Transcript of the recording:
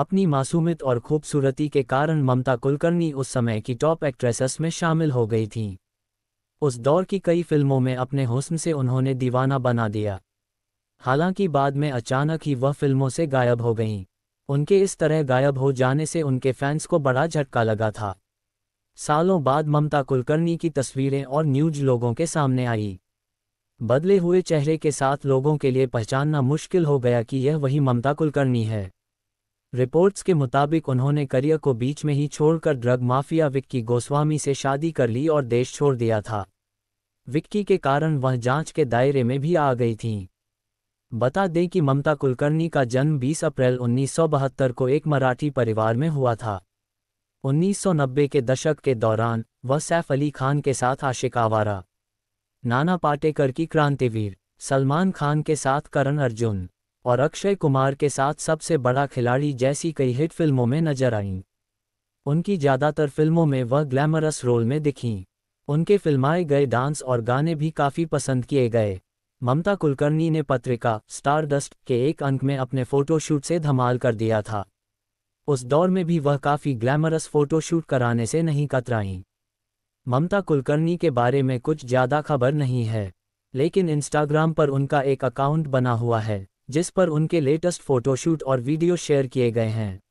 अपनी मासूमियत और खूबसूरती के कारण ममता कुलकर्णी उस समय की टॉप एक्ट्रेसेस में शामिल हो गई थीं उस दौर की कई फिल्मों में अपने हुस्न से उन्होंने दीवाना बना दिया हालांकि बाद में अचानक ही वह फिल्मों से गायब हो गईं उनके इस तरह गायब हो जाने से उनके फैंस को बड़ा झटका लगा था सालों बाद ममता कुलकर्णी की तस्वीरें और न्यूज लोगों के सामने आई बदले हुए चेहरे के साथ लोगों के लिए पहचानना मुश्किल हो गया कि यह वही ममता कुलकर्णी है रिपोर्ट्स के मुताबिक उन्होंने करियर को बीच में ही छोड़कर ड्रग माफिया विक्की गोस्वामी से शादी कर ली और देश छोड़ दिया था विक्की के कारण वह जांच के दायरे में भी आ गई थीं बता दें कि ममता कुलकर्णी का जन्म 20 अप्रैल 1972 को एक मराठी परिवार में हुआ था 1990 के दशक के दौरान वह सैफ अली खान के साथ आशिक आवारा नाना पाटेकर की क्रांतिवीर सलमान खान के साथ करण अर्जुन और अक्षय कुमार के साथ सबसे बड़ा खिलाड़ी जैसी कई हिट फिल्मों में नजर आईं उनकी ज़्यादातर फिल्मों में वह ग्लैमरस रोल में दिखीं उनके फिल्माए गए डांस और गाने भी काफ़ी पसंद किए गए ममता कुलकर्णी ने पत्रिका स्टारडस्ट के एक अंक में अपने फोटोशूट से धमाल कर दिया था उस दौर में भी वह काफ़ी ग्लैमरस फोटोशूट कराने से नहीं कतराईं ममता कुलकर्णी के बारे में कुछ ज़्यादा खबर नहीं है लेकिन इंस्टाग्राम पर उनका एक अकाउंट बना हुआ है जिस पर उनके लेटेस्ट फोटोशूट और वीडियो शेयर किए गए हैं